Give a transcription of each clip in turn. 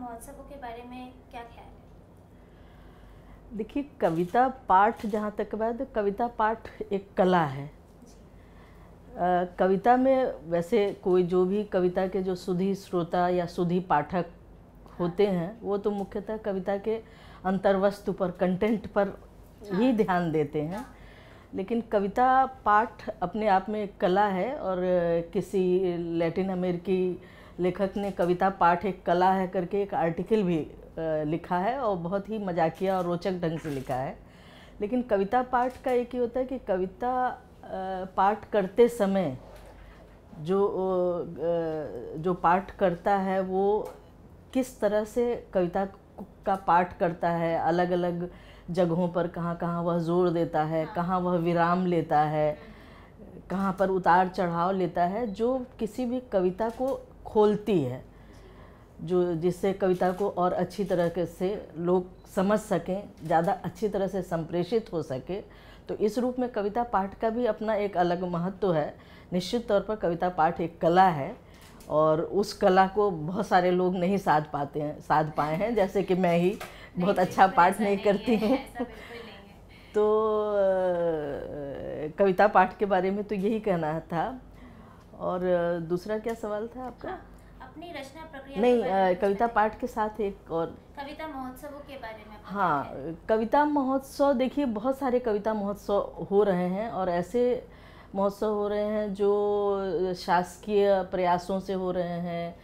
महोत्सवों के बारे में क्या ख्याल है देखिए कविता पाठ जहाँ तक बात कविता पाठ एक कला है आ, कविता में वैसे कोई जो भी कविता के जो सुधी श्रोता या सुधी पाठक हाँ। होते हैं वो तो मुख्यतः कविता के अंतर्वस्तु पर कंटेंट पर ही हाँ। ध्यान देते हैं हाँ। लेकिन कविता पाठ अपने आप में एक कला है और किसी लैटिन अमेरिकी लेखक ने कविता पाठ एक कला है करके एक आर्टिकल भी लिखा है और बहुत ही मजाकिया और रोचक ढंग से लिखा है लेकिन कविता पाठ का एक ही होता है कि कविता पाठ करते समय जो जो पाठ करता है वो किस तरह से कविता का पाठ करता है अलग अलग जगहों पर कहाँ कहाँ वह जोर देता है हाँ। कहाँ वह विराम लेता है कहाँ पर उतार चढ़ाव लेता है जो किसी भी कविता को खोलती है जो जिससे कविता को और अच्छी तरह से लोग समझ सकें ज़्यादा अच्छी तरह से संप्रेषित हो सके तो इस रूप में कविता पाठ का भी अपना एक अलग महत्व है निश्चित तौर पर कविता पाठ एक कला है और उस कला को बहुत सारे लोग नहीं साध पाते हैं साध पाए हैं जैसे कि मैं ही बहुत अच्छा पाठ नहीं करती हूँ तो कविता पाठ के बारे में तो यही कहना था और दूसरा क्या सवाल था आपका हाँ, अपनी रचना प्रक्रिया नहीं कविता पाठ के साथ एक और कविता महोत्सव के बारे में हाँ कविता महोत्सव देखिए बहुत सारे कविता महोत्सव हो रहे हैं और ऐसे महोत्सव हो रहे हैं जो शासकीय प्रयासों से हो रहे हैं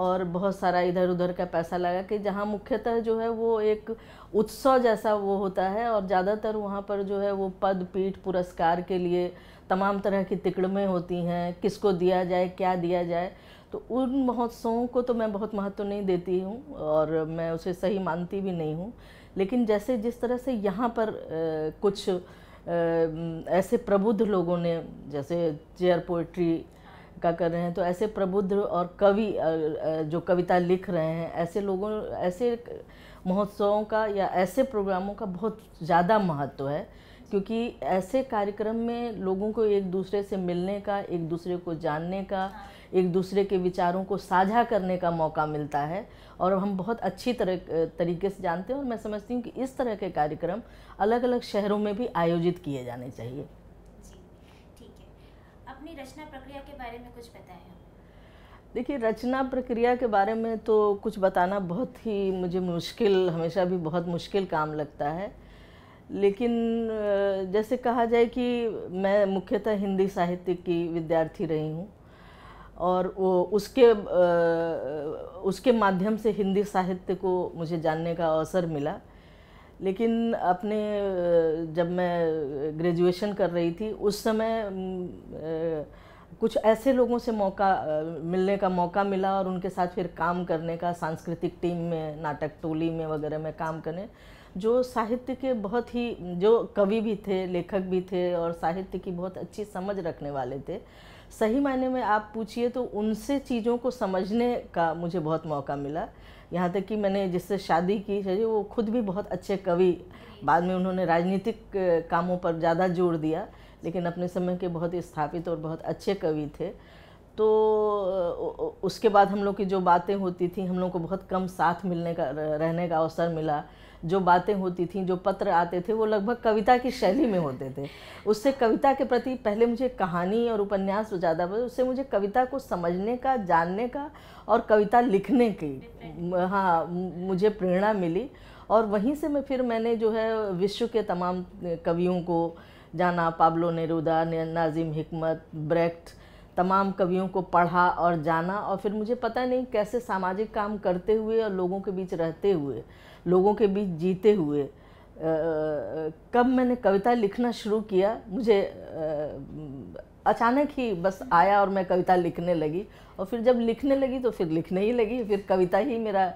और बहुत सारा इधर उधर का पैसा लगा के जहाँ मुख्यतः जो है वो एक उत्सव जैसा वो होता है और ज़्यादातर वहाँ पर जो है वो पद पीठ पुरस्कार के लिए तमाम तरह की तिकड़में होती हैं किसको दिया जाए क्या दिया जाए तो उन महोत्सवों को तो मैं बहुत महत्व नहीं देती हूँ और मैं उसे सही मानती भी नहीं हूँ लेकिन जैसे जिस तरह से यहाँ पर आ, कुछ आ, ऐसे प्रबुद्ध लोगों ने जैसे चेयर पोइट्री का कर रहे हैं तो ऐसे प्रबुद्ध और कवि जो कविता लिख रहे हैं ऐसे लोगों ऐसे महोत्सवों का या ऐसे प्रोग्रामों का बहुत ज़्यादा महत्व है क्योंकि ऐसे कार्यक्रम में लोगों को एक दूसरे से मिलने का एक दूसरे को जानने का हाँ। एक दूसरे के विचारों को साझा करने का मौका मिलता है और हम बहुत अच्छी तरह तरीके से जानते हैं और मैं समझती हूँ कि इस तरह के कार्यक्रम अलग अलग शहरों में भी आयोजित किए जाने चाहिए अपनी रचना प्रक्रिया के बारे में कुछ बताएं देखिए रचना प्रक्रिया के बारे में तो कुछ बताना बहुत ही मुझे मुश्किल हमेशा भी बहुत मुश्किल काम लगता है लेकिन जैसे कहा जाए कि मैं मुख्यतः हिंदी साहित्य की विद्यार्थी रही हूँ और वो उसके उसके माध्यम से हिंदी साहित्य को मुझे जानने का अवसर मिला लेकिन अपने जब मैं ग्रेजुएशन कर रही थी उस समय कुछ ऐसे लोगों से मौका मिलने का मौका मिला और उनके साथ फिर काम करने का सांस्कृतिक टीम में नाटक टोली में वगैरह में काम करने जो साहित्य के बहुत ही जो कवि भी थे लेखक भी थे और साहित्य की बहुत अच्छी समझ रखने वाले थे सही मायने में आप पूछिए तो उनसे चीज़ों को समझने का मुझे बहुत मौका मिला यहाँ तक कि मैंने जिससे शादी की शादी वो खुद भी बहुत अच्छे कवि बाद में उन्होंने राजनीतिक कामों पर ज़्यादा जोर दिया लेकिन अपने समय के बहुत स्थापित और बहुत अच्छे कवि थे तो उसके बाद हम लोग की जो बातें होती थी हम लोग को बहुत कम साथ मिलने का रहने का अवसर मिला जो बातें होती थी जो पत्र आते थे वो लगभग कविता की शैली में होते थे उससे कविता के प्रति पहले मुझे कहानी और उपन्यास ज़्यादा उससे मुझे कविता को समझने का जानने का और कविता लिखने की हाँ मुझे प्रेरणा मिली और वहीं से मैं फिर मैंने जो है विश्व के तमाम कवियों को जाना पाब्लो नेरुदा नाजिम हिकमत ब्रेक्ट तमाम कवियों को पढ़ा और जाना और फिर मुझे पता नहीं कैसे सामाजिक काम करते हुए और लोगों के बीच रहते हुए लोगों के बीच जीते हुए कब मैंने कविता लिखना शुरू किया मुझे अचानक ही बस आया और मैं कविता लिखने लगी और फिर जब लिखने लगी तो फिर लिखने ही लगी फिर कविता ही मेरा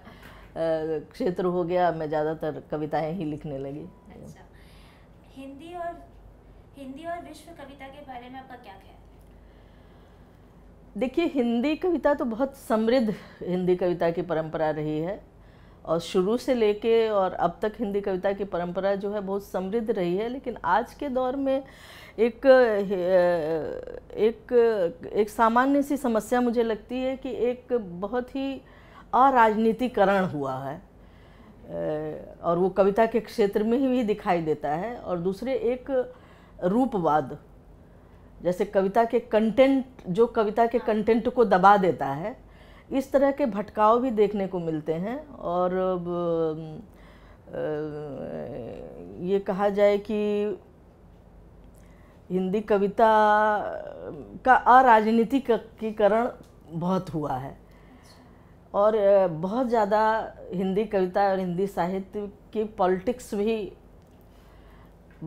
क्षेत्र हो गया मैं ज़्यादातर कविताएं ही लिखने लगी अच्छा हिंदी और हिंदी और विश्व कविता के बारे में आपका क्या ख्याल देखिए हिंदी कविता तो बहुत समृद्ध हिंदी कविता की परंपरा रही है और शुरू से लेके और अब तक हिंदी कविता की परंपरा जो है बहुत समृद्ध रही है लेकिन आज के दौर में एक एक एक सामान्य सी समस्या मुझे लगती है कि एक बहुत ही अराजनीतिकरण हुआ है और वो कविता के क्षेत्र में ही भी दिखाई देता है और दूसरे एक रूपवाद जैसे कविता के कंटेंट जो कविता के कंटेंट को दबा देता है इस तरह के भटकाव भी देखने को मिलते हैं और ये कहा जाए कि हिंदी कविता का अराजनीतिकरण बहुत हुआ है और बहुत ज़्यादा हिंदी कविता और हिंदी साहित्य की पॉलिटिक्स भी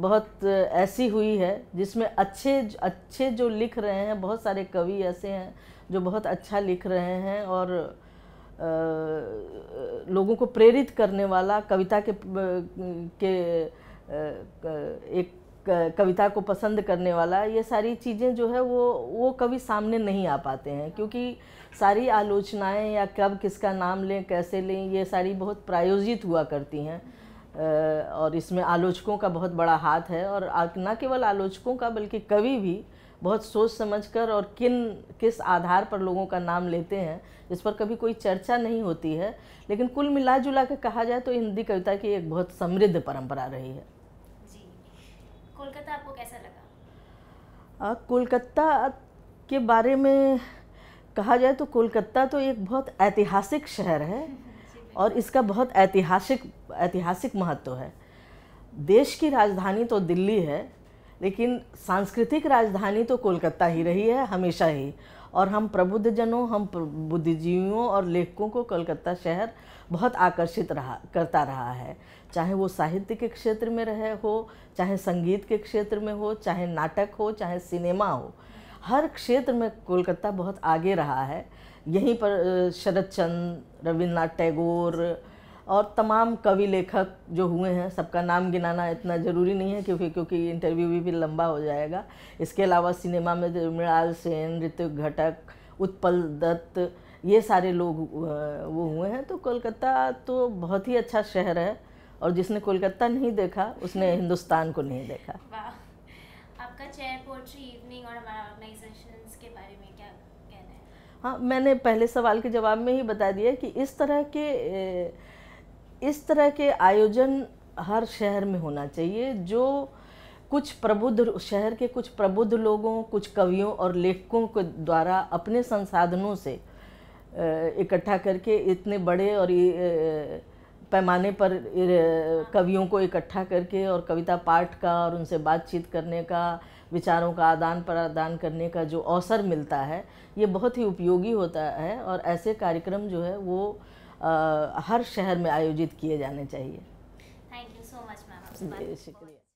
बहुत ऐसी हुई है जिसमें अच्छे अच्छे जो लिख रहे हैं बहुत सारे कवि ऐसे हैं जो बहुत अच्छा लिख रहे हैं और आ, लोगों को प्रेरित करने वाला कविता के के एक कविता को पसंद करने वाला ये सारी चीज़ें जो है वो वो कभी सामने नहीं आ पाते हैं क्योंकि सारी आलोचनाएं या कब किसका नाम लें कैसे लें ये सारी बहुत प्रायोजित हुआ करती हैं और इसमें आलोचकों का बहुत बड़ा हाथ है और न केवल आलोचकों का बल्कि कवि भी बहुत सोच समझकर और किन किस आधार पर लोगों का नाम लेते हैं इस पर कभी कोई चर्चा नहीं होती है लेकिन कुल मिला जुला के कहा जाए तो हिंदी कविता की एक बहुत समृद्ध परंपरा रही है जी कोलकाता आपको कैसा लगा कोलकाता के बारे में कहा जाए तो कोलकाता तो एक बहुत ऐतिहासिक शहर है और इसका बहुत ऐतिहासिक ऐतिहासिक महत्व है देश की राजधानी तो दिल्ली है लेकिन सांस्कृतिक राजधानी तो कोलकाता ही रही है हमेशा ही और हम प्रबुद्धजनों हम बुद्धिजीवियों और लेखकों को कोलकाता शहर बहुत आकर्षित रहा करता रहा है चाहे वो साहित्य के क्षेत्र में रहे हो चाहे संगीत के क्षेत्र में हो चाहे नाटक हो चाहे सिनेमा हो हर क्षेत्र में कोलकाता बहुत आगे रहा है यहीं पर शरद चंद रविन्द्रनाथ टैगोर और तमाम कवि लेखक जो हुए हैं सबका नाम गिनाना इतना ज़रूरी नहीं है क्योंकि क्योंकि इंटरव्यू भी, भी लंबा हो जाएगा इसके अलावा सिनेमा में मृणाल सेन ऋतिक घटक उत्पल दत्त ये सारे लोग वो हुए हैं तो कोलकाता तो बहुत ही अच्छा शहर है और जिसने कोलकाता नहीं देखा उसने हिंदुस्तान को नहीं देखा आपका चेयर पोट्री इवनिंग और हमारा ऑर्गेनाइजेशन के बारे में हाँ मैंने पहले सवाल के जवाब में ही बता दिया कि इस तरह के इस तरह के आयोजन हर शहर में होना चाहिए जो कुछ प्रबुद्ध शहर के कुछ प्रबुद्ध लोगों कुछ कवियों और लेखकों के द्वारा अपने संसाधनों से इकट्ठा करके इतने बड़े और पैमाने पर कवियों को इकट्ठा करके और कविता पाठ का और उनसे बातचीत करने का विचारों का आदान प्रदान करने का जो अवसर मिलता है ये बहुत ही उपयोगी होता है और ऐसे कार्यक्रम जो है वो आ, हर शहर में आयोजित किए जाने चाहिए thank you so much ma'am शुक्रिया